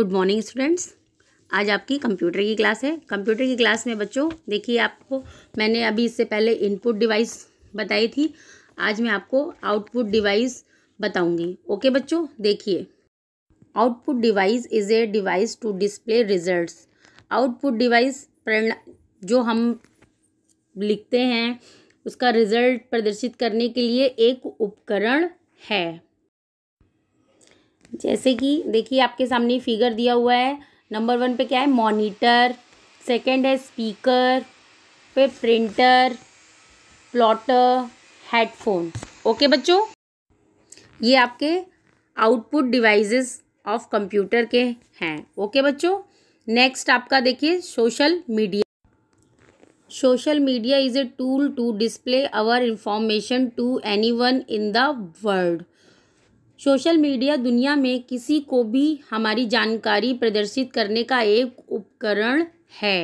good morning students आज आपकी computer की क्लास है कंप्यूटर की क्लास में बच्चों देखिए आपको मैंने अभी इससे पहले इनपुट डिवाइस बताई थी आज मैं आपको आउटपुट डिवाइस बताऊंगी ओके बच्चों देखिए output device is a device to display results output device जो हम लिखते हैं उसका रिजल्ट प्रदर्शित करने के लिए एक उपकरण है जैसे कि देखिए आपके सामने फिगर दिया हुआ है नंबर वन पे क्या है मॉनिटर सेकंड है स्पीकर फिर प्रिंटर प्लॉटर हेडफोन ओके बच्चों ये आपके आउटपुट डिवाइसेस ऑफ कंप्यूटर के हैं ओके बच्चों नेक्स्ट आपका देखिए social media social media is a tool to display our information to anyone in the world social media दुनिया में किसी को भी हमारी जानकारी प्रदर्शित करने का एक उपकरण है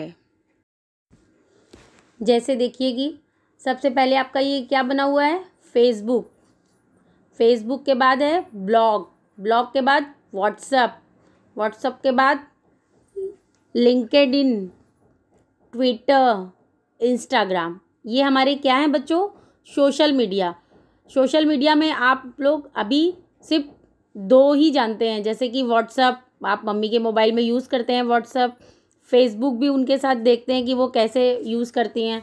जैसे देखिए कि सबसे पहले आपका ये क्या बना हुआ है फेसबुक फेसबुक के बाद है ब्लॉग ब्लॉग के बाद व्हाट्सअप व्हाट्सअप के बाद लिंकड इन ट्विटर इंस्टाग्राम ये हमारे क्या हैं बच्चों सोशल मीडिया सोशल मीडिया में आप लोग अभी सिर्फ दो ही जानते हैं जैसे कि व्हाट्सअप आप मम्मी के मोबाइल में यूज़ करते हैं व्हाट्सअप फेसबुक भी उनके साथ देखते हैं कि वो कैसे यूज़ करती हैं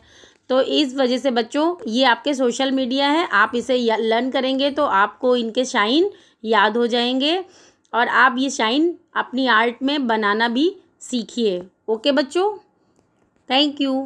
तो इस वजह से बच्चों ये आपके सोशल मीडिया है आप इसे लर्न करेंगे तो आपको इनके शाइन याद हो जाएंगे और आप ये शाइन अपनी आर्ट में बनाना भी सीखिए ओके बच्चों थैंक यू